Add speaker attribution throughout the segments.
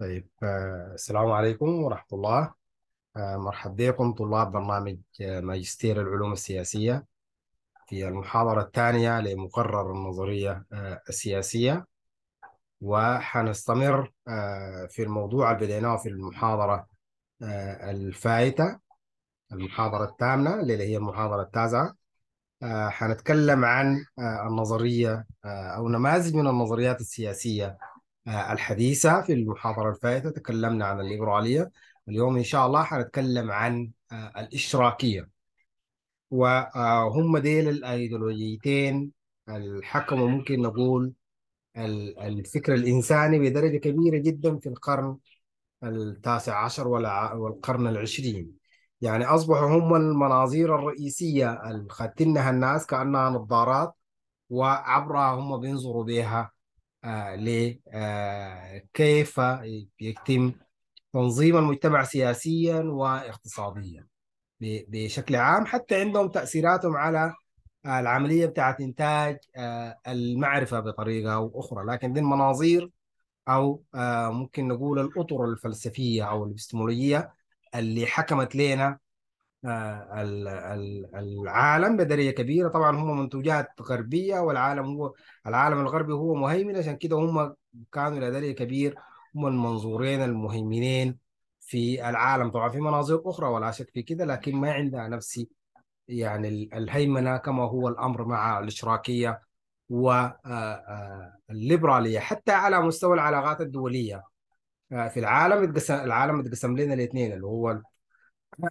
Speaker 1: طيب آه، السلام عليكم ورحمة الله آه، مرحب بكم طلاب برنامج آه، ماجستير العلوم السياسية في المحاضرة الثانية لمقرر النظرية السياسية وحنستمر في الموضوع اللي بديناه في المحاضرة الفائتة المحاضرة الثامنة اللي هي المحاضرة التاسعة حنتكلم عن النظرية أو نماذج من النظريات السياسية آه، الحديثة في المحاضرة الفائتة تكلمنا عن الليبرالية اليوم إن شاء الله حنتكلم عن آه، الاشتراكية وهم آه، ديل الأيديولوجيتين الحكم ممكن نقول الفكر الإنساني بدرجة كبيرة جدا في القرن التاسع عشر والقرن العشرين يعني أصبحوا هم المناظير الرئيسية اللي الناس كأنها نظارات وعبرها هم بينظروا بها آه، لكيف آه، يتم تنظيم المجتمع سياسيا واقتصاديا بشكل عام حتى عندهم تأثيراتهم على آه، العملية بتاعت إنتاج المعرفة بطريقة أو أخرى لكن دي المناظير أو ممكن نقول الأطر الفلسفية أو الإبستمولوجية اللي حكمت لنا آه، العالم بدرجه كبيره طبعا هم منتوجات غربيه والعالم هو العالم الغربي هو مهيمن عشان كده هم كانوا الى درجه كبير هم المنظورين المهيمنين في العالم طبعا في مناظر اخرى ولا شك في كده لكن ما عندها نفس يعني الهيمنه كما هو الامر مع الاشراكيه والليبراليه آه، آه، حتى على مستوى العلاقات الدوليه في العالم العالم اتقسم لنا الاثنين اللي هو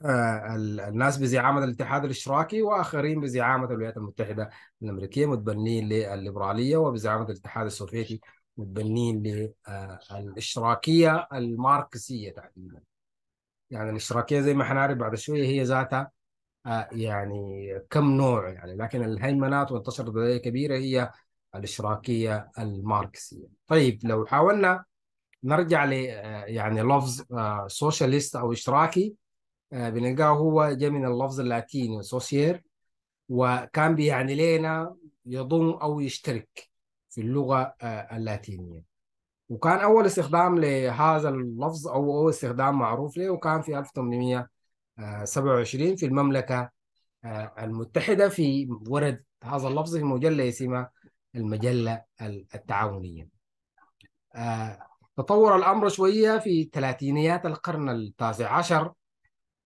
Speaker 1: آه، الناس بزعامة الاتحاد الاشتراكي واخرين بزعامة الولايات المتحدة الامريكية متبنين للليبرالية وبزعامة الاتحاد السوفيتي متبنين للاشتراكية آه، الماركسية تحديدا يعني الاشتراكية زي ما حنعرف بعد شوية هي ذاتها آه، يعني كم نوع يعني لكن الهيمنات وانتشرت بداية كبيرة هي الاشتراكية الماركسية طيب لو حاولنا نرجع ل يعني لفظ سوشاليست او اشتراكي آه، بنلقاه هو جاء من اللفظ اللاتيني سوسير وكان بيعني لنا يضم أو يشترك في اللغة آه، اللاتينية وكان أول استخدام لهذا اللفظ أو أول استخدام معروف له وكان في 1827 في المملكة آه، المتحدة في ورد هذا اللفظ في مجلة اسمها المجلة التعاونية تطور الأمر شوية في ثلاثينيات القرن التاسع عشر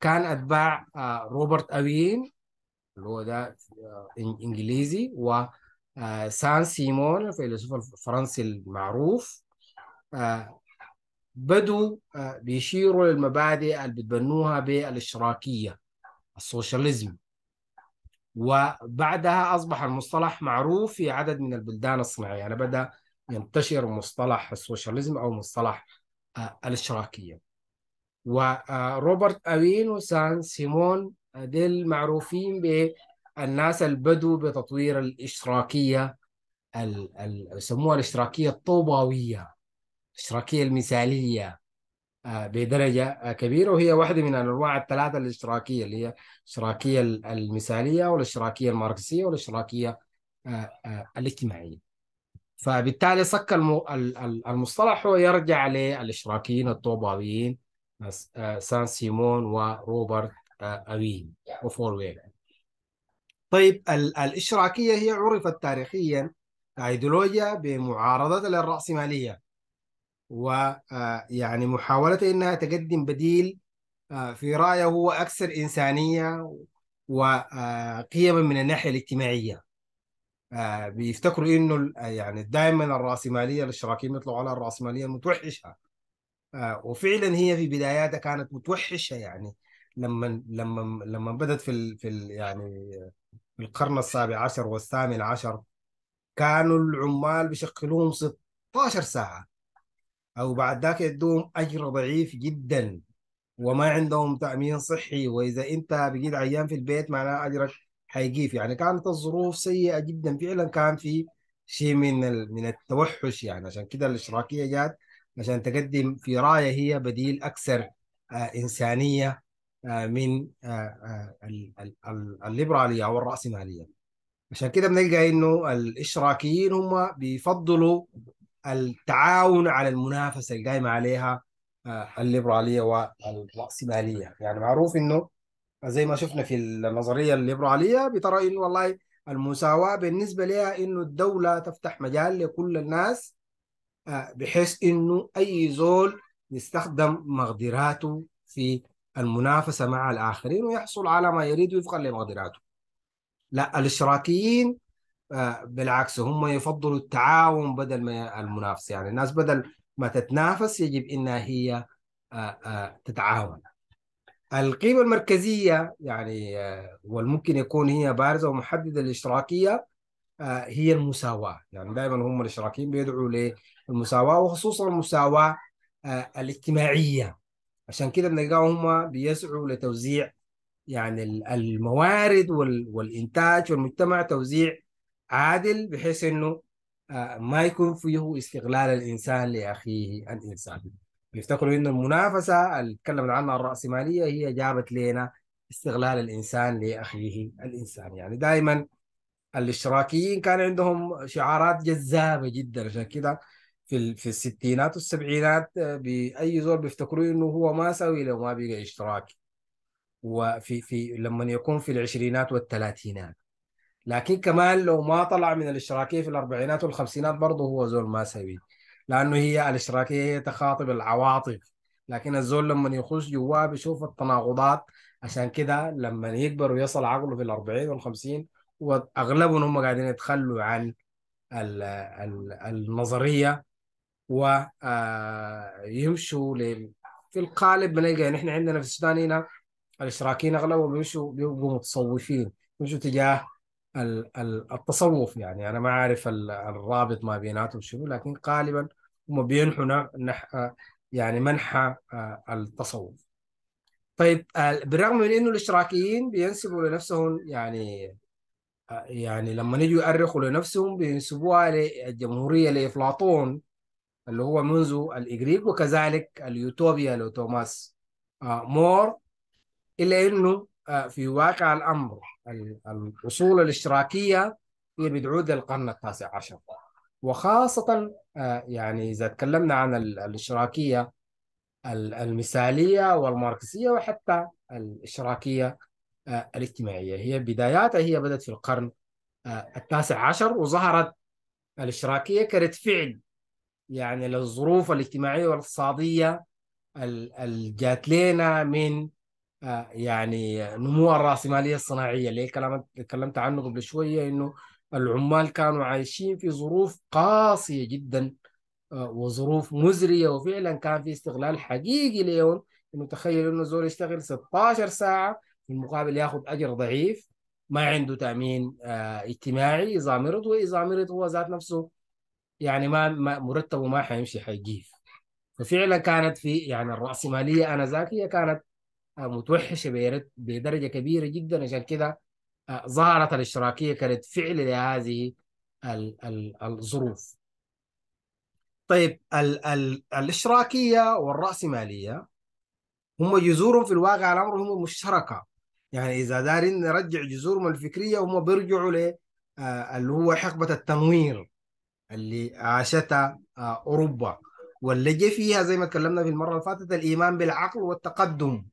Speaker 1: كان اتباع آه، روبرت اوين اللي هو ده آه، انجليزي و آه، سان سيمون الفيلسوف الفرنسي المعروف بدوا بيشيروا للمبادئ اللي بتبنوها بالاشتراكيه السوشياليزم وبعدها اصبح المصطلح معروف في عدد من البلدان الصناعيه يعني بدا ينتشر مصطلح السوشياليزم او مصطلح الاشتراكيه وروبرت أوين وسان سيمون ديل معروفين بالناس البدو بتطوير الاشتراكية يسموها الاشتراكية الطوباوية الاشتراكية المثالية آه، بدرجة كبيرة وهي واحدة من الأنواع الثلاثة الاشتراكية اللي هي الاشتراكية المثالية والاشتراكية الماركسية والاشتراكية آه، آه، الاجتماعية فبالتالي صك المصطلح هو يرجع للاشتراكيين الطوباويين سان سيمون وروبرت وفور ويل طيب الاشراكيه هي عرفت تاريخيا ايديولوجيا بمعارضه للراسماليه ويعني آه، محاولته انها تقدم بديل آه، في رايه هو اكثر انسانيه وقيما آه، من الناحيه الاجتماعيه بيفتكروا انه يعني دائما الراسماليه الاشتراكيين بيطلعوا على الراسماليه متوحشه آه، وفعلا هي في بداياتها كانت متوحشه يعني لما لما لما بدت في في يعني في القرن السابع عشر والثامن عشر كانوا العمال بيشغلوهم 16 ساعه او بعد ذاك يدوهم اجر ضعيف جدا وما عندهم تامين صحي واذا انت بقيت عيان في البيت معناه اجرك حيقيف يعني كانت الظروف سيئه جدا فعلا كان في شيء من من التوحش يعني عشان كده الاشتراكيه جات عشان تقدم في رايه هي بديل اكثر آه، انسانيه آه، من آه، الليبراليه او الراسماليه عشان كده بنلقى انه الاشراكيين هم بيفضلوا التعاون على المنافسه القائمه عليها الليبراليه والراسماليه يعني معروف انه زي ما شفنا في النظريه الليبراليه بترى انه والله المساواه بالنسبه لها انه الدوله تفتح مجال لكل الناس بحيث انه اي زول يستخدم مقدراته في المنافسه مع الاخرين ويحصل على ما يريد وفقا لمقدراته. لا الاشتراكيين آه، بالعكس هم يفضلوا التعاون بدل ما المنافسه يعني الناس بدل ما تتنافس يجب انها هي آه، آه، تتعاون. القيمة المركزية يعني والممكن يكون هي بارزة ومحددة للاشتراكية هي المساواة يعني دائما هم الاشتراكيين بيدعوا المساواة وخصوصا المساواة آه، الاجتماعية عشان كده بنلقاهم هم بيسعوا لتوزيع يعني الموارد والإنتاج والمجتمع توزيع عادل بحيث إنه آه، ما يكون فيه استغلال الإنسان لأخيه الإنسان بيفتكروا إنه المنافسة اللي تكلمنا عنها الرأسمالية هي جابت لنا استغلال الإنسان لأخيه الإنسان يعني دائما الاشتراكيين كان عندهم شعارات جذابه جدا عشان كده في في الستينات والسبعينات آه، باي زول بيفتكروا انه هو ما سوي لو ما بقى اشتراكي وفي في لما يكون في العشرينات والثلاثينات لكن كمان لو ما طلع من الاشتراكيه في الاربعينات والخمسينات برضه هو زول ما سوي لانه هي الاشتراكيه هي تخاطب العواطف لكن الزول لما يخش جواه بيشوف التناقضات عشان كده لما يكبر ويصل عقله في الأربعين والخمسين وأغلبهم هم قاعدين يتخلوا عن النظرية ويمشوا آه، لل... في القالب بنلقى يعني نحن عندنا في السودان هنا الاشتراكيين اغلبهم بيمشوا بيبقوا متصوفين بيمشوا تجاه التصوف يعني انا ما عارف الرابط ما بيناتهم شنو لكن غالبا هم بينحوا آه، يعني منحى آه، التصوف طيب بالرغم من انه الاشتراكيين بينسبوا لنفسهم يعني يعني لما نجوا يؤرخوا لنفسهم بينسبوها للجمهوريه لافلاطون اللي هو منذ الإغريق وكذلك اليوتوبيا لتوماس آه، مور إلا أنه آه، في واقع الأمر الأصول الاشتراكية هي بتعود للقرن التاسع عشر وخاصة آه، يعني إذا تكلمنا عن الاشتراكية المثالية والماركسية وحتى الاشتراكية الاجتماعية هي بداياتها هي بدأت في القرن التاسع عشر وظهرت الاشتراكية كرد فعل يعني للظروف الاجتماعيه والاقتصاديه الجات لنا من آه، يعني نمو الراسماليه الصناعيه اللي كلام تكلمت عنه قبل شويه انه العمال كانوا عايشين في ظروف قاسيه جدا آه، وظروف مزريه وفعلا كان في استغلال حقيقي ليون انه تخيل انه زول يشتغل 16 ساعه في المقابل ياخذ اجر ضعيف ما عنده تامين آه، اجتماعي اذا مرض واذا مرض هو ذات نفسه يعني ما, ما مرتبه ما حيمشي حيجيف ففعلا كانت في يعني الرأسمالية أنا ذاكية هي كانت آه، متوحشة بدرجة كبيرة جدا عشان كده آه، ظهرت الاشتراكية كانت فعل لهذه الظروف طيب ال ال الاشتراكية والرأسمالية هم جذورهم في الواقع الأمر هم مشتركة يعني إذا دارين نرجع جذورهم الفكرية هم بيرجعوا ل آه، اللي هو حقبة التنوير اللي عاشتها آه، اوروبا واللي فيها زي ما تكلمنا في المره اللي فاتت الايمان بالعقل والتقدم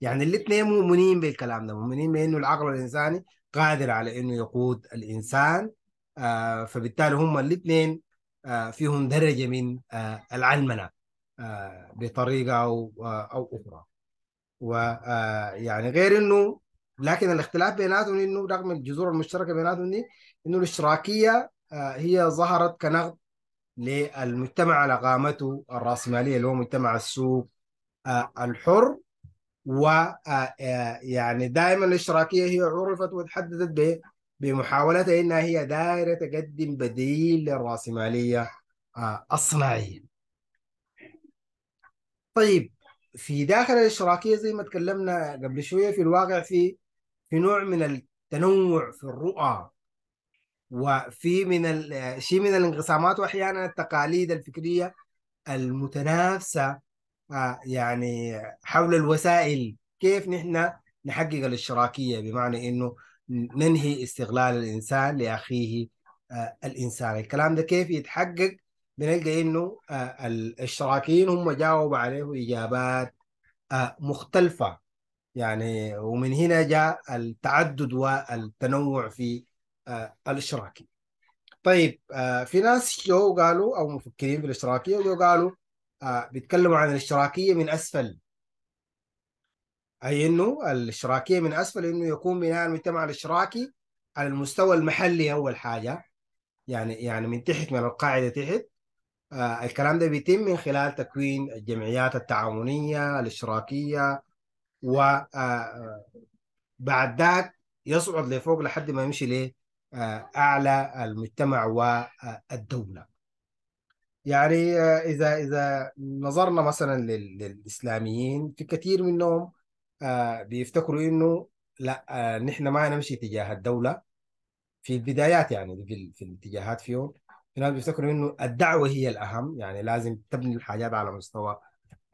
Speaker 1: يعني الاثنين مؤمنين بالكلام ده مؤمنين بانه العقل الانساني قادر على انه يقود الانسان آه، فبالتالي هم الاثنين آه، فيهم درجه من العلمنه بطريقه او او اخرى ويعني غير انه لكن الاختلاف بيناتهم انه رغم الجذور المشتركه بيناتهم دي انه الاشتراكيه آه، هي ظهرت كنقد للمجتمع على قامته الراسماليه اللي هو مجتمع السوق آه، الحر و آه، يعني دائما الاشتراكيه هي عرفت وتحددت بمحاولتها انها هي دائره تقدم بديل للراسماليه الصناعيه. طيب في داخل الاشتراكيه زي ما تكلمنا قبل شويه في الواقع في في نوع من التنوع في الرؤى وفي من شيء من الانقسامات واحيانا التقاليد الفكريه المتنافسه آه، يعني حول الوسائل كيف نحن نحقق الاشتراكيه بمعنى انه ننهي استغلال الانسان لاخيه آه، الانسان الكلام ده كيف يتحقق بنلقى انه آه، الاشتراكيين هم جاوبوا عليه اجابات مختلفه يعني ومن هنا جاء التعدد والتنوع في آه، الاشتراكي طيب آه، في ناس جو قالوا او مفكرين في الاشتراكيه جو قالوا آه، بيتكلموا عن الاشتراكيه من اسفل اي انه الاشتراكيه من اسفل انه يكون بناء المجتمع الاشتراكي على المستوى المحلي اول حاجه يعني يعني من تحت من القاعده تحت آه الكلام ده بيتم من خلال تكوين الجمعيات التعاونيه الاشتراكيه و بعد ذاك يصعد لفوق لحد ما يمشي ليه آه، اعلى المجتمع والدوله يعني آه، اذا اذا نظرنا مثلا للاسلاميين في كثير منهم آه، بيفتكروا انه لا نحن ما نمشي تجاه الدوله في البدايات يعني في, في الاتجاهات فيهم في ناس بيفتكروا انه الدعوه هي الاهم يعني لازم تبني الحاجات على مستوى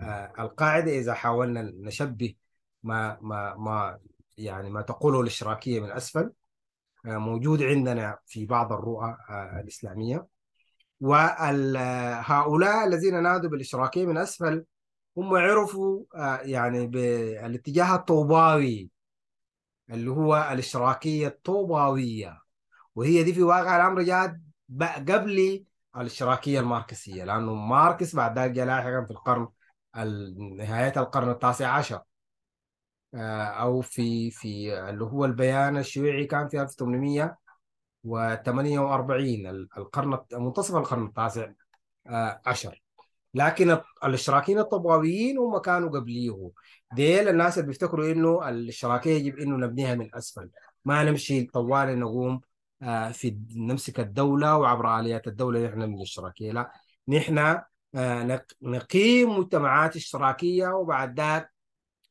Speaker 1: نعم. القاعده اذا حاولنا نشبه ما ما ما يعني ما تقوله الاشتراكيه من اسفل آه، موجود عندنا في بعض الرؤى آه، الإسلامية وهؤلاء الذين نادوا بالإشراكية من أسفل هم عرفوا آه، يعني بالاتجاه الطوباوي اللي هو الاشراكيه الطوباويه وهي دي في واقع الامر جاءت قبل الاشراكيه الماركسيه لانه ماركس بعد ذلك جاء لاحقا في القرن نهايه القرن التاسع عشر آه، او في في اللي هو البيان الشيوعي كان في 1848 القرن منتصف القرن التاسع آه، عشر لكن الاشتراكيين الطبواويين هم كانوا قبليه ديل الناس اللي بيفتكروا انه الاشتراكيه يجب انه نبنيها من اسفل ما نمشي طوال نقوم آه، في نمسك الدوله وعبر اليات الدوله نحن من الاشتراكيه لا نحن نقيم مجتمعات اشتراكيه وبعد ذاك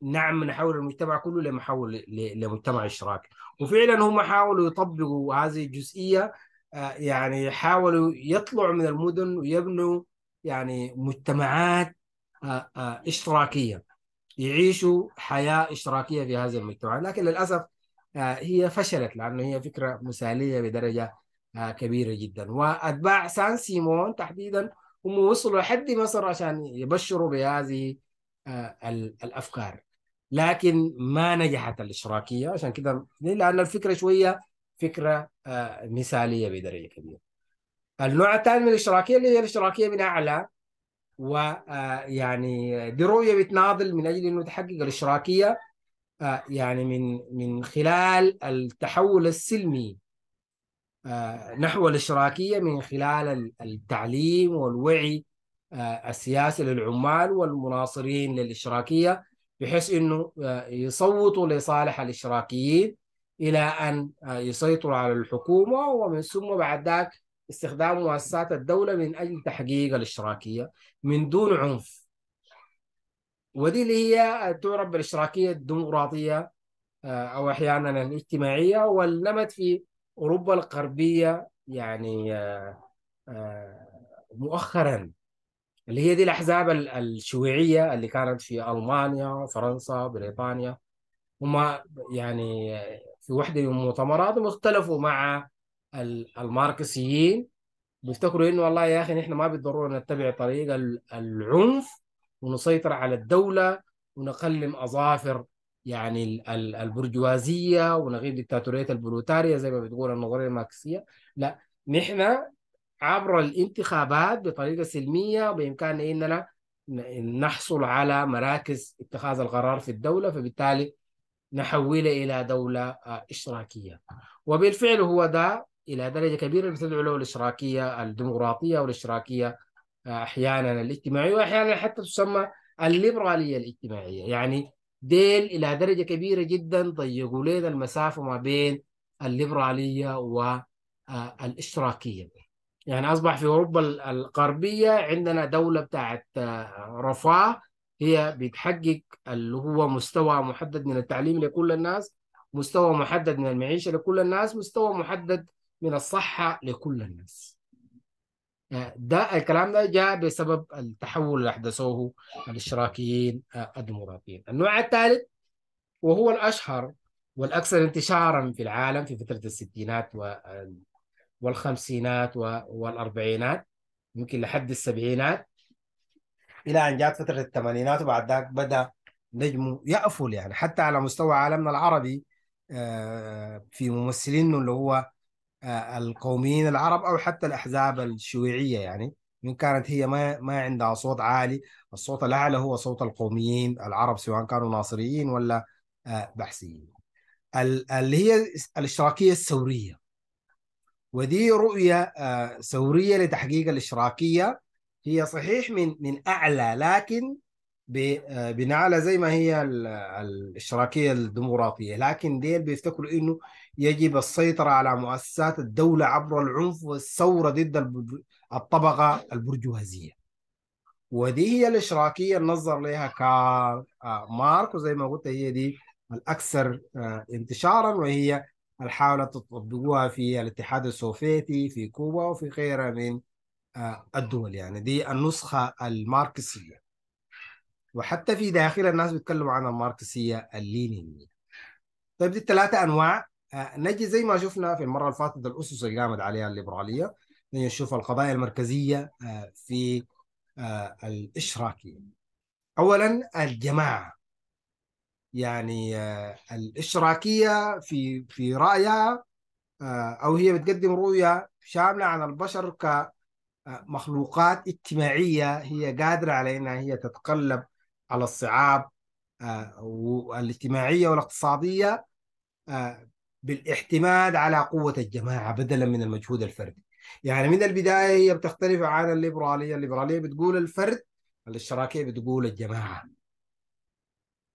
Speaker 1: نعم نحول المجتمع كله لمحول لمجتمع اشتراكي وفعلا هم حاولوا يطبقوا هذه الجزئيه آه، يعني حاولوا يطلعوا من المدن ويبنوا يعني مجتمعات آه، آه، اشتراكيه يعيشوا حياه اشتراكيه في هذه المجتمع لكن للاسف هي فشلت لانه هي فكره مثاليه بدرجه كبيره جدا واتباع سان سيمون تحديدا هم وصلوا لحد مصر عشان يبشروا بهذه الافكار لكن ما نجحت الاشتراكيه عشان كده لان الفكره شويه فكره آه، مثاليه بدرجه كبيره. النوع الثاني من الاشتراكيه اللي هي الاشتراكيه من اعلى ويعني آه، دي رؤيه بتناضل من اجل انه تحقق الاشتراكيه آه، يعني من من خلال التحول السلمي نحو الاشتراكيه من خلال التعليم والوعي السياسي للعمال والمناصرين للاشتراكيه بحيث انه آه، يصوتوا لصالح الاشتراكيين الى ان آه، يسيطروا على الحكومه ومن ثم بعد ذاك استخدام مؤسسات الدوله من اجل تحقيق الاشتراكيه من دون عنف ودي اللي هي تعرف بالاشتراكيه الديمقراطيه آه، او احيانا الاجتماعيه ولمت في اوروبا الغربيه يعني مؤخرا اللي هي دي الأحزاب الشيوعية اللي كانت في ألمانيا فرنسا بريطانيا هم يعني في وحدة من مؤتمراتهم اختلفوا مع الماركسيين بيفتكروا انه والله يا اخي نحن ما بالضروره نتبع طريق العنف ونسيطر على الدوله ونقلم اظافر يعني البرجوازيه ونغير دكتاتوريه البروتاريا زي ما بتقول النظريه الماركسيه لا نحن عبر الانتخابات بطريقه سلميه بامكاننا اننا نحصل على مراكز اتخاذ القرار في الدوله فبالتالي نحولها الى دوله آه، اشتراكيه وبالفعل هو ده الى درجه كبيره بتدعو له الاشتراكيه الديمقراطيه والاشتراكيه آه، احيانا الاجتماعيه واحيانا حتى تسمى الليبراليه الاجتماعيه يعني ديل الى درجه كبيره جدا ضيقوا لنا المسافه ما بين الليبراليه والاشتراكيه آه، يعني اصبح في اوروبا الغربيه عندنا دوله بتاعت آه، رفاه هي بتحقق اللي هو مستوى محدد من التعليم لكل الناس مستوى محدد من المعيشه لكل الناس مستوى محدد من الصحه لكل الناس آه، ده الكلام ده جاء بسبب التحول اللي احدثوه الاشتراكيين آه، الديمقراطيين النوع الثالث وهو الاشهر والاكثر انتشارا في العالم في فتره الستينات وال والخمسينات والأربعينات يمكن لحد السبعينات إلى أن جاءت فترة الثمانينات وبعد ذاك بدأ نجمه يأفل يعني حتى على مستوى عالمنا العربي آه، في ممثلين اللي هو آه، القوميين العرب أو حتى الأحزاب الشيوعية يعني من كانت هي ما ما عندها صوت عالي الصوت الأعلى هو صوت القوميين العرب سواء كانوا ناصريين ولا آه، بحثيين اللي هي الاشتراكية الثورية ودي رؤية آه، ثورية لتحقيق الإشراكية هي صحيح من من أعلى لكن آه، بناء على زي ما هي الاشراكيه الديمقراطيه لكن ديل بيفتكروا انه يجب السيطره على مؤسسات الدوله عبر العنف والثوره ضد الطبقه البرجوازيه ودي هي الاشراكيه اللي نظر لها كارل آه، مارك وزي ما قلت هي دي الاكثر انتشارا وهي حاولت تطبقوها في الاتحاد السوفيتي في كوبا وفي غيرها من آه، الدول يعني دي النسخة الماركسية وحتى في داخل الناس بيتكلموا عن الماركسية اللينينية طيب دي الثلاثة أنواع آه، نجي زي ما شفنا في المرة اللي فاتت الأسس اللي قامت عليها الليبرالية نشوف القضايا المركزية آه، في الإشراكية أولا الجماعة يعني آه، الاشراكيه في في رايها آه، او هي بتقدم رؤيه شامله عن البشر كمخلوقات آه، اجتماعيه هي قادره على انها هي تتقلب على الصعاب الاجتماعيه والاقتصاديه بالاعتماد على قوه الجماعه بدلا من المجهود الفردي. يعني من البدايه هي بتختلف عن الليبراليه، الليبراليه بتقول الفرد الاشتراكيه بتقول الجماعه.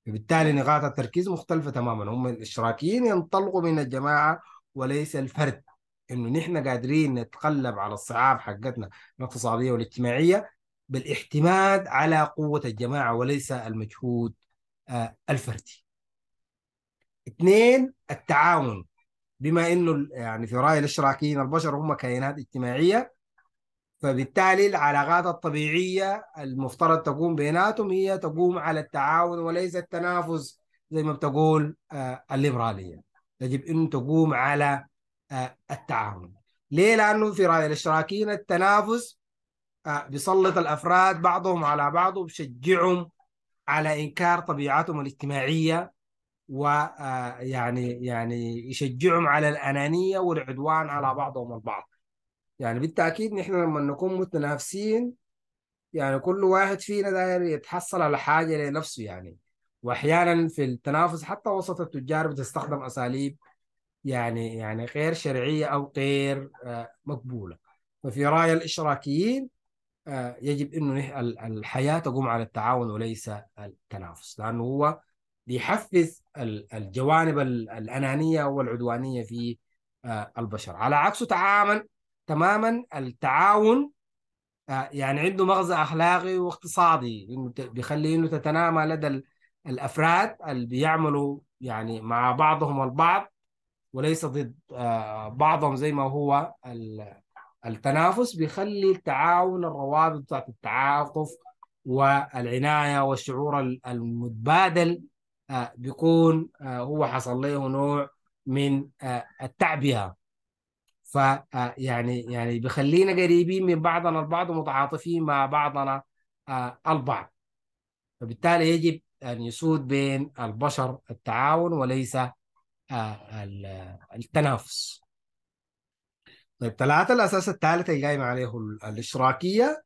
Speaker 1: بالتالي نقاط التركيز مختلفة تماما هم الاشتراكيين ينطلقوا من الجماعة وليس الفرد انه نحن قادرين نتقلب على الصعاب حقتنا الاقتصادية والاجتماعية بالاعتماد على قوة الجماعة وليس المجهود آه، الفردي اثنين التعاون بما انه يعني في راي الاشتراكيين البشر هم كائنات اجتماعيه فبالتالي العلاقات الطبيعية المفترض تقوم بيناتهم هي تقوم على التعاون وليس التنافس زي ما بتقول آه، الليبرالية يجب أن تقوم على آه، التعاون ليه؟ لأنه في رأي الاشتراكيين التنافس آه، بيسلط الأفراد بعضهم على بعض وبشجعهم على إنكار طبيعتهم الاجتماعية ويعني يعني يشجعهم على الأنانية والعدوان على بعضهم البعض يعني بالتاكيد نحن لما نكون متنافسين يعني كل واحد فينا داير يتحصل على حاجه لنفسه يعني واحيانا في التنافس حتى وسط التجار بتستخدم اساليب يعني يعني غير شرعيه او غير آه، مقبوله ففي راي الاشراكيين آه، يجب انه الحياه تقوم على التعاون وليس التنافس لانه هو بيحفز الجوانب الانانيه والعدوانيه في آه، البشر على عكسه تعامل تماما التعاون آه، يعني عنده مغزى اخلاقي واقتصادي بيخلي انه تتنامى لدى الافراد اللي بيعملوا يعني مع بعضهم البعض وليس ضد آه، بعضهم زي ما هو التنافس بيخلي التعاون الروابط بتاعت التعاطف والعنايه والشعور المتبادل آه، بيكون هو حصل له نوع من التعبئه فيعني آه، يعني يعني بخلينا قريبين من بعضنا البعض ومتعاطفين مع بعضنا آه، البعض فبالتالي يجب أن يسود بين البشر التعاون وليس آه، التنافس طيب ثلاثة الأساس الثالث اللي قايم عليه الاشتراكية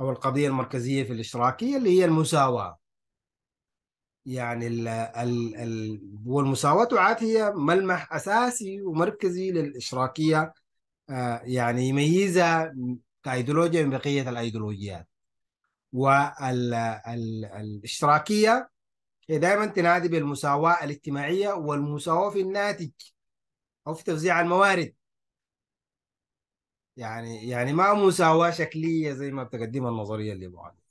Speaker 1: أو القضية المركزية في الاشتراكية اللي هي المساواة يعني ال ال ال والمساواة عاد هي ملمح أساسي ومركزي للإشراكية آه، يعني يميزها كأيديولوجيا من بقية الأيديولوجيات والاشتراكية هي دائما تنادي بالمساواة الاجتماعية والمساواة في الناتج أو في توزيع الموارد يعني يعني ما مساواة شكلية زي ما بتقدمها النظرية بعدها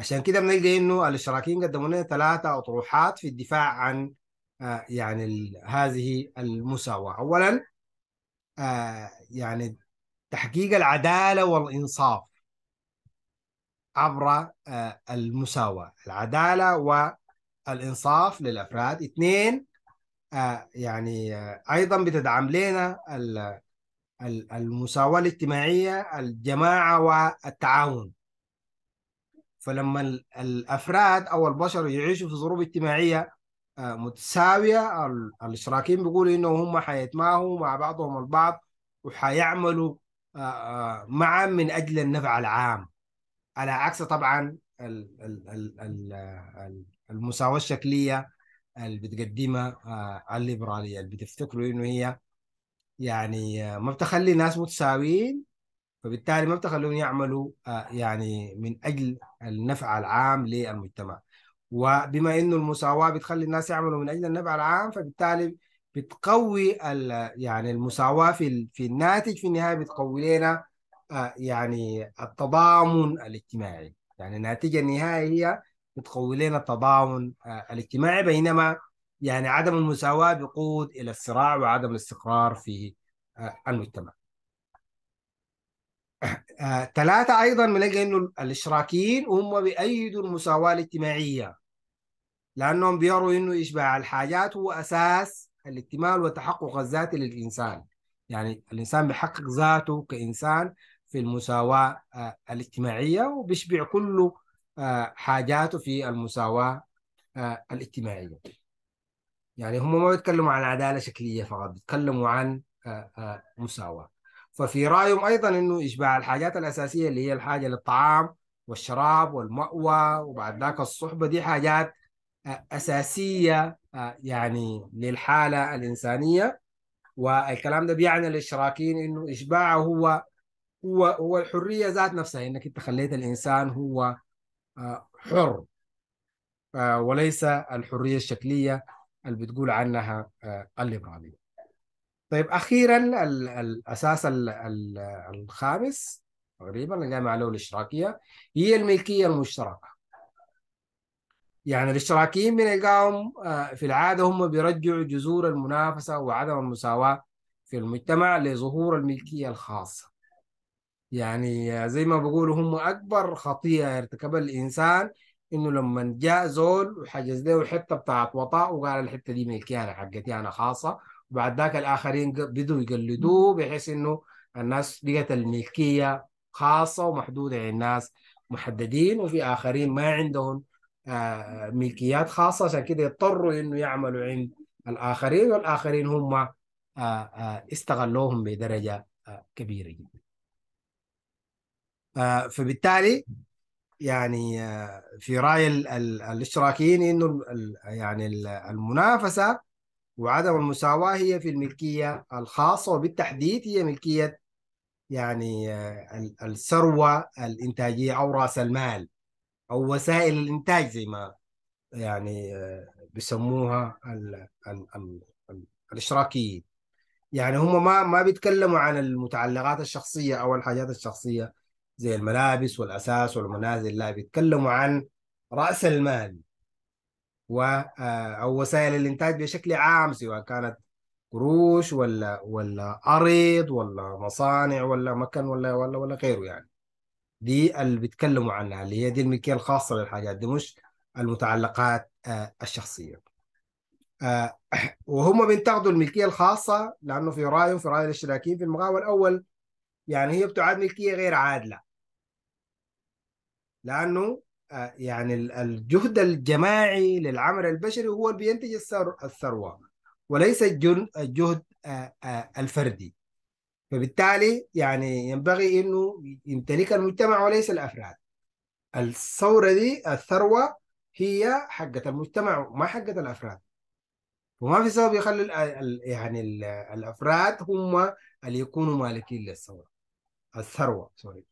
Speaker 1: عشان كده بنلقى انه الاشتراكيين قدموا لنا ثلاثه اطروحات في الدفاع عن آه، يعني هذه المساواه اولا آه، يعني تحقيق العداله والانصاف عبر آه، المساواه العداله والانصاف للافراد اثنين يعني ايضا بتدعم لنا المساواه الاجتماعيه الجماعه والتعاون فلما الافراد او البشر يعيشوا في ظروف اجتماعيه آه، متساويه الاشتراكيين بيقولوا انه هم حيتماهوا مع بعضهم البعض وحيعملوا آه، آه، معا من اجل النفع العام على عكس طبعا المساواه الشكليه اللي بتقدمها الليبراليه اللي بتفتكروا انه هي يعني ما بتخلي ناس متساويين فبالتالي ما بتخليهم يعملوا آه، يعني من اجل النفع العام للمجتمع وبما انه المساواه بتخلي الناس يعملوا من اجل النفع العام فبالتالي بتقوي يعني المساواه في في الناتج في النهايه بتقوي لنا آه، يعني التضامن الاجتماعي يعني النتيجه النهائيه هي بتقوي لنا التضامن آه، الاجتماعي بينما يعني عدم المساواه بيقود الى الصراع وعدم الاستقرار في المجتمع ثلاثة آه، أيضا بنلاقي إنه الاشتراكيين هم بيأيدوا المساواة الاجتماعية لأنهم بيروا إنه إشباع الحاجات هو أساس الاكتمال والتحقق الذاتي للإنسان يعني الإنسان بيحقق ذاته كإنسان في المساواة آه، الاجتماعية وبيشبع كل آه، حاجاته في المساواة الاجتماعية يعني هم ما بيتكلموا عن عدالة شكلية فقط بيتكلموا عن مساواة ففي رايهم ايضا انه اشباع الحاجات الاساسيه اللي هي الحاجه للطعام والشراب والمأوى وبعد ذاك الصحبه دي حاجات آه، اساسيه آه، يعني للحاله الانسانيه والكلام ده بيعني الاشراكيين انه اشباعه هو هو هو الحريه ذات نفسها انك انت خليت الانسان هو آه، حر وليس الحريه الشكليه اللي بتقول عنها الليبراليه طيب اخيرا الاساس الخامس تقريبا اللي جاي مع له هي الملكيه المشتركه يعني الاشتراكيين بنلقاهم آه، في العاده هم بيرجعوا جذور المنافسه وعدم المساواه في المجتمع لظهور الملكيه الخاصه يعني آه، زي ما بقولوا هم اكبر خطيئه ارتكبها الانسان انه لما جاء زول وحجز له الحته بتاعت وطاء وقال الحته دي ملكي انا حقتي انا خاصه بعد ذاك الاخرين بدوا يقلدوه بحيث انه الناس بقت الملكيه خاصه ومحدوده الناس محددين وفي اخرين ما عندهم آه، ملكيات خاصه عشان كده يضطروا انه يعملوا عند الاخرين والاخرين هم آه، آه، استغلوهم بدرجه كبيره جدا فبالتالي يعني في راي الاشتراكيين انه يعني المنافسه وعدم المساواة هي في الملكية الخاصة وبالتحديد هي ملكية يعني آه، الثروة الإنتاجية أو رأس المال أو وسائل الإنتاج زي ما يعني آه، بسموها الـ الـ الـ الـ الاشراكيين يعني هم ما ما بيتكلموا عن المتعلقات الشخصيه او الحاجات الشخصيه زي الملابس والاساس والمنازل لا بيتكلموا عن راس المال و آه، او وسائل الانتاج بشكل عام سواء كانت قروش ولا ولا ارض ولا مصانع ولا مكن ولا ولا ولا غيره يعني دي اللي بيتكلموا عنها اللي هي دي الملكيه الخاصه للحاجات دي مش المتعلقات آه، الشخصيه آه، وهم بينتقدوا الملكيه الخاصه لانه في رايهم في راي الاشتراكيين في المقام الاول يعني هي بتعاد ملكيه غير عادله لانه آه، يعني الجهد الجماعي للعمل البشري هو اللي بينتج الثروه وليس الجهد آه، آه، الفردي فبالتالي يعني ينبغي انه يمتلكها المجتمع وليس الافراد الثوره دي الثروه هي حقة المجتمع ما حقة الافراد وما في سبب يخلي يعني الافراد هم اللي يكونوا مالكين للثوره الثروه سوري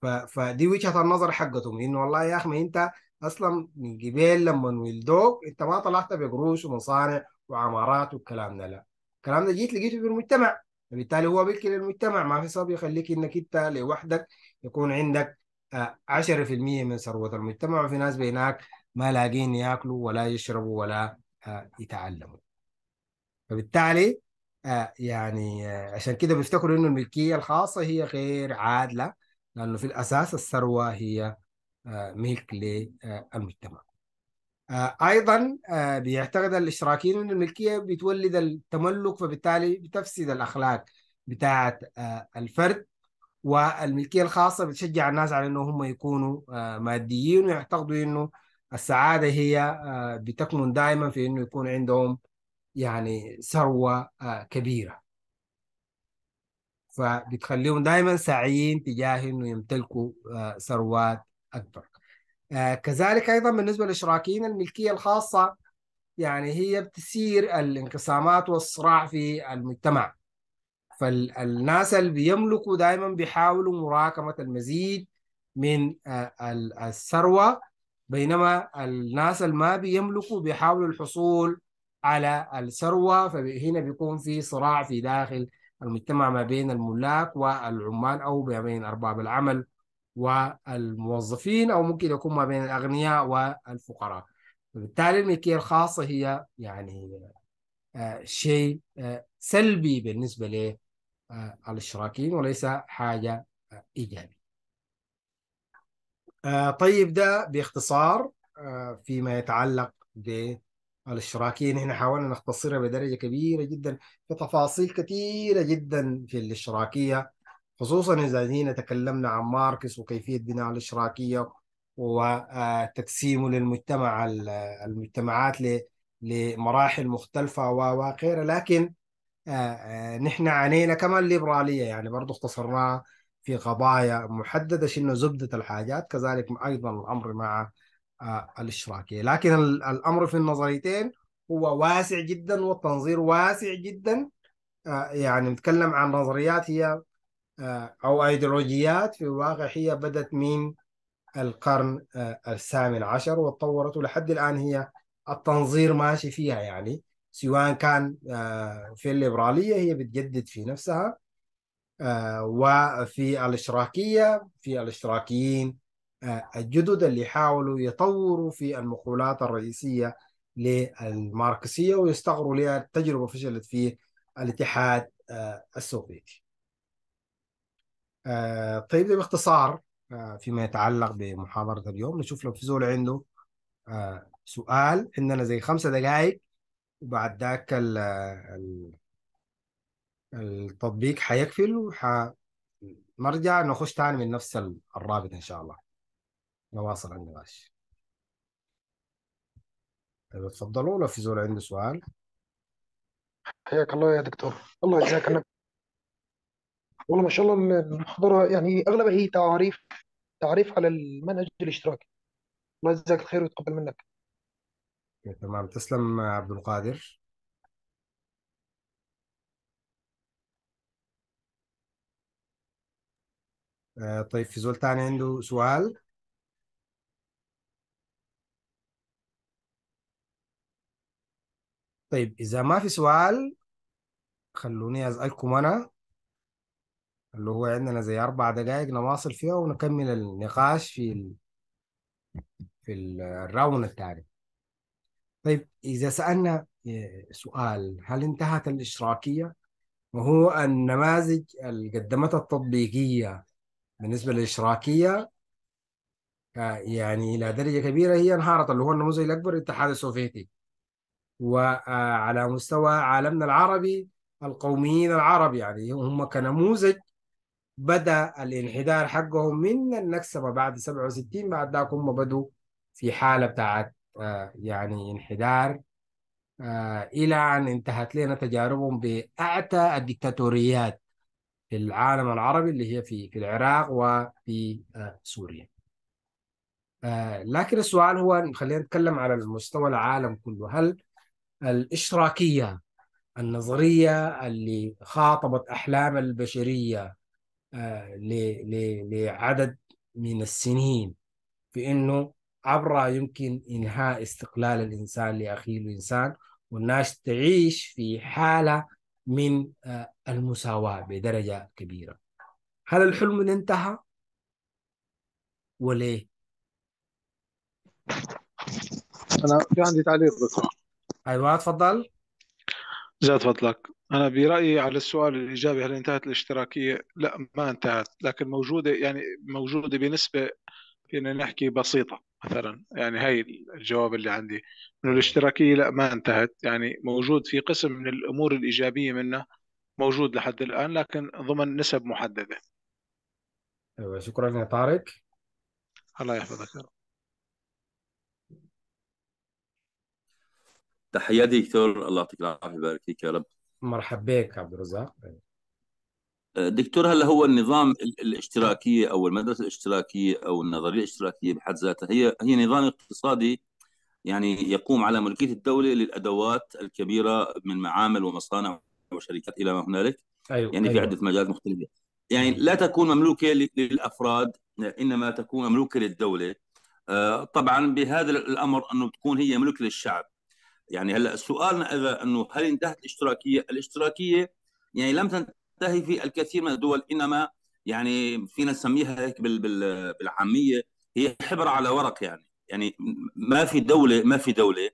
Speaker 1: ف... فدي وجهه النظر حقتهم انه والله يا اخي ما انت اصلا من قبل لما ولدوك انت ما طلعت بقروش ومصانع وعمارات والكلام ده لا الكلام ده جيت لقيته في المجتمع فبالتالي هو بيلكي للمجتمع ما في سبب يخليك انك انت لوحدك يكون عندك 10% آه، من ثروه المجتمع وفي ناس بيناك ما لاقين ياكلوا ولا يشربوا ولا آه، يتعلموا فبالتالي آه، يعني عشان كده بيفتكروا انه الملكيه الخاصه هي غير عادله لأنه في الأساس الثروة هي آه، ملك للمجتمع آه، أيضا آه، بيعتقد الاشتراكيين أن الملكية بتولد التملك فبالتالي بتفسد الأخلاق بتاعة الفرد والملكية الخاصة بتشجع الناس على أنه هم يكونوا ماديين ويعتقدوا أنه السعادة هي بتكمن دائما في أنه يكون عندهم يعني ثروة كبيرة فبتخليهم دائما ساعيين تجاه انه يمتلكوا آه، ثروات اكبر آه، كذلك ايضا بالنسبه للاشراكيين الملكيه الخاصه يعني هي بتسير الانقسامات والصراع في المجتمع فالناس اللي بيملكوا دائما بيحاولوا مراكمه المزيد من آه، الثروه بينما الناس اللي ما بيملكوا بيحاولوا الحصول على الثروه فهنا بيكون في صراع في داخل المجتمع ما بين الملاك والعمال أو ما بين أرباب العمل والموظفين أو ممكن يكون ما بين الأغنياء والفقراء فبالتالي الملكية الخاصة هي يعني آه، شيء آه، سلبي بالنسبة للاشتراكيين آه، وليس حاجة إيجابية طيب ده باختصار فيما يتعلق ب الاشتراكيه نحن حاولنا نختصرها بدرجه كبيره جدا في تفاصيل كثيره جدا في الاشتراكيه خصوصا اذا هنا تكلمنا عن ماركس وكيفيه بناء الاشتراكيه وتقسيمه آه، للمجتمع المجتمعات لمراحل مختلفه وغيرها لكن آه، آه، نحن عانينا كمان الليبراليه يعني برضه اختصرناها في قضايا محدده شنو زبده الحاجات كذلك ايضا الامر مع آه، الاشتراكيه لكن الامر في النظريتين هو واسع جدا والتنظير واسع جدا آه، يعني نتكلم عن نظريات هي آه، او ايديولوجيات في الواقع هي بدت من القرن الثامن عشر وتطورت ولحد الان هي التنظير ماشي فيها يعني سواء كان في الليبراليه هي بتجدد في نفسها وفي الاشتراكيه في الاشتراكيين الجدد اللي حاولوا يطوروا في المقولات الرئيسية للماركسية ويستغروا لها التجربة فشلت في الاتحاد آه، السوفيتي آه، طيب ده باختصار آه، فيما يتعلق بمحاضرة اليوم نشوف لو في زول عنده سؤال عندنا زي خمسة دقائق وبعد ذاك التطبيق حيقفل وح... نرجع نخش تاني من نفس الرابط ان شاء الله نواصل النقاش طيب اتفضلوا لو في زول عنده سؤال حياك الله يا دكتور الله يجزاك عنك والله ما شاء الله المحاضرة يعني أغلبها هي تعريف تعريف على المنهج الاشتراكي الله يجزاك الخير ويتقبل منك تمام تسلم عبد القادر آه، طيب في زول تاني عنده سؤال طيب إذا ما في سؤال خلوني أسألكم أنا اللي هو عندنا زي أربع دقائق نواصل فيها ونكمل النقاش في ال... في الراوند الثاني طيب إذا سألنا آه، سؤال هل انتهت الإشراكية؟ وهو النماذج اللي قدمتها التطبيقية بالنسبة للإشراكية آه، يعني إلى درجة كبيرة هي انهارت اللي هو النموذج الأكبر الاتحاد السوفيتي وعلى مستوى عالمنا العربي القوميين العرب يعني هم كنموذج بدا الانحدار حقهم من النكسه ما بعد 67 بعد ذاك هم بدوا في حاله بتاعت آه، يعني انحدار آه، الى ان انتهت لنا تجاربهم باعتى الدكتاتوريات في العالم العربي اللي هي في في العراق وفي آه، سوريا. لكن السؤال هو خلينا نتكلم على المستوى العالم كله هل الاشراكيه النظريه اللي خاطبت احلام البشريه آه، لعدد من السنين في انه عبرها يمكن انهاء استقلال الانسان لاخيه الانسان والناس تعيش في حاله من آه، المساواه بدرجه كبيره. هل الحلم انتهى؟ وليه؟ انا في عندي تعليق بس ايوه تفضل زاد فضلك أنا برأيي على السؤال الإيجابي هل انتهت الاشتراكية؟ لا ما انتهت لكن موجودة يعني موجودة بنسبة فينا نحكي بسيطة مثلا يعني هاي الجواب اللي عندي إنه الاشتراكية لا ما انتهت يعني موجود في قسم من الأمور الإيجابية منها موجود لحد الآن لكن ضمن نسب محددة أيوة شكرا يا طارق الله يحفظك يا رب
Speaker 2: تحياتي دكتور الله يعطيك العافيه ويبارك فيك يا رب
Speaker 1: مرحبا بك عبد الرزاق
Speaker 2: أه، دكتور هلا هو النظام الاشتراكيه او المدرسه الاشتراكيه او النظريه الاشتراكيه بحد ذاتها هي هي نظام اقتصادي يعني يقوم على ملكيه الدوله للادوات الكبيره من معامل ومصانع وشركات الى ما هنالك أيوة. يعني أيوة. في عده مجالات مختلفه يعني أيوه. لا تكون مملوكه للافراد انما تكون مملوكه للدوله أه، طبعا بهذا الامر انه تكون هي ملك للشعب يعني هلا سؤالنا اذا انه هل انتهت الاشتراكيه؟ الاشتراكيه يعني لم تنتهي في الكثير من الدول انما يعني فينا نسميها هيك بالعاميه هي حبر على ورق يعني يعني ما في دوله ما في دوله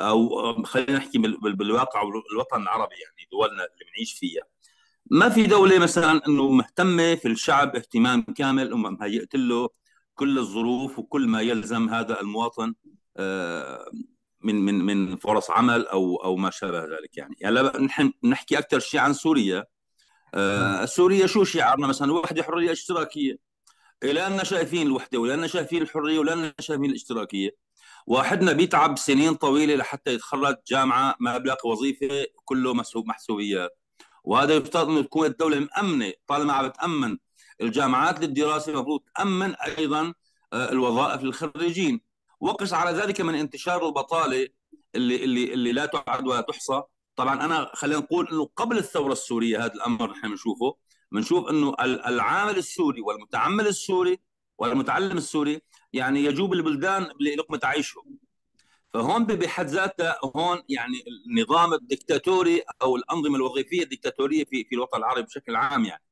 Speaker 2: او خلينا نحكي بالواقع الوطن العربي يعني دولنا اللي بنعيش فيها ما في دوله مثلا انه مهتمه في الشعب اهتمام كامل ومهيئت أمم له كل الظروف وكل ما يلزم هذا المواطن آه، من من من فرص عمل او او ما شابه ذلك يعني هلا نحن نحكي اكثر شيء عن سوريا آه نعم. سوريا شو شعارنا مثلا وحده حريه اشتراكيه لاننا شايفين الوحده ولاننا شايفين الحريه ولاننا شايفين الاشتراكيه واحدنا بيتعب سنين طويله لحتى يتخرج جامعه ما بلاقي وظيفه كله مسحوب محسوبيات وهذا يفترض انه تكون الدوله مامنه طالما عم بتامن الجامعات للدراسه المفروض تامن ايضا آه، الوظائف للخريجين وقس على ذلك من انتشار البطاله اللي اللي اللي لا تعد ولا تحصى طبعا انا خلينا نقول انه قبل الثوره السوريه هذا الامر نحن بنشوفه بنشوف انه العامل السوري والمتعمل السوري والمتعلم السوري يعني يجوب البلدان لقمه عيشه فهون بحد ذاتها هون يعني النظام الدكتاتوري او الانظمه الوظيفيه الدكتاتوريه في في الوطن العربي بشكل عام يعني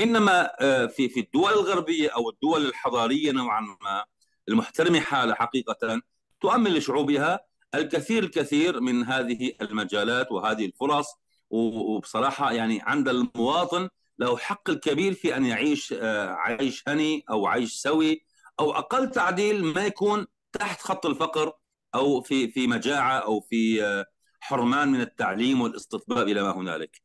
Speaker 2: انما آه، في في الدول الغربيه او الدول الحضاريه نوعا ما المحترمة حالها حقيقة تؤمن لشعوبها الكثير الكثير من هذه المجالات وهذه الفرص وبصراحة يعني عند المواطن له حق الكبير في أن يعيش آه، عيش هني أو عيش سوي أو أقل تعديل ما يكون تحت خط الفقر أو في في مجاعة أو في آه، حرمان من التعليم والاستطباب إلى ما هنالك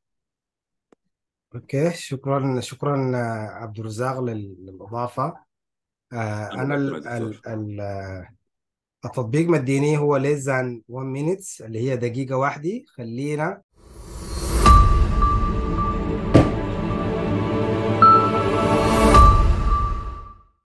Speaker 1: اوكي شكرا شكرا آه، عبد الرزاق للاضافه آه انا ال ال ال التطبيق مديني هو less than 1 minutes اللي هي دقيقة واحدة خلينا